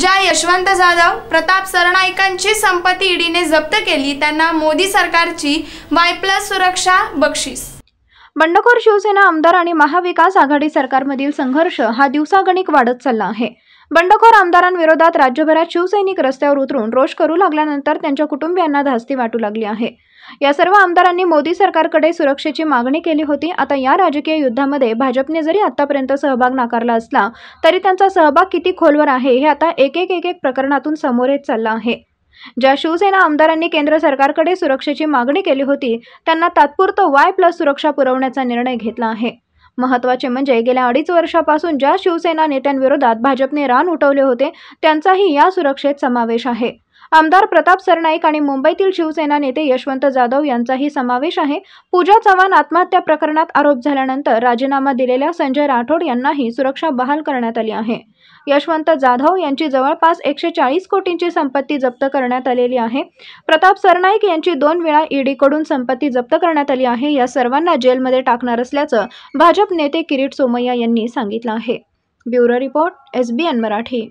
ज्या यशवंत जाधव प्रताप सरनाईकांची संपत्ती ईडीने जप्त केली त्यांना मोदी सरकारची वाय प्लस सुरक्षा बक्षीस बंडखोर शिवसेना आमदार आणि महाविकास आघाडी सरकारमधील संघर्ष हा दिवसागणिक वाढत चालला आहे बंडखोर आमदारांविरोधात राज्यभरात शिवसैनिक रस्त्यावर उतरून रोष करू लागल्यानंतर त्यांच्या कुटुंबियांना धास्ती वाटू लागली आहे या सर्व आमदारांनी मोदी सरकारकडे सुरक्षेची मागणी केली होती आता या राजकीय युद्धामध्ये भाजपने जरी आतापर्यंत सहभाग नाकारला असला तरी त्यांचा सहभाग किती खोलवर आहे हे आता एक एक एक, एक प्रकरणातून समोर येत चालला आहे ज्या शिवसेना आमदारांनी केंद्र सरकारकडे सुरक्षेची मागणी केली होती त्यांना तात्पुरतं वाय प्लस सुरक्षा पुरवण्याचा निर्णय घेतला आहे महत्त्वाचे म्हणजे गेल्या अडीच वर्षापासून ज्या शिवसेना नेत्यांविरोधात भाजपने रान उठवले होते त्यांचाही या सुरक्षेत समावेश आहे आमदार प्रताप सरनाईक आणि मुंबईतील शिवसेना नेते यशवंत जाधव यांचाही समावेश आहे पूजा चव्हाण आत्महत्या प्रकरणात आरोप झाल्यानंतर राजीनामा दिलेल्या संजय राठोड यांनाही सुरक्षा बहाल करण्यात आली आहे यशवंत जाधव यांची जवळपास एकशे चाळीस कोटींची संपत्ती जप्त करण्यात आलेली आहे प्रताप सरनाईक यांची दोन वेळा ईडीकडून संपत्ती जप्त करण्यात आली आहे या सर्वांना जेलमध्ये टाकणार असल्याचं भाजप नेते किरीट सोमय्या यांनी सांगितलं आहे ब्युरो रिपोर्ट एसबीएन मराठी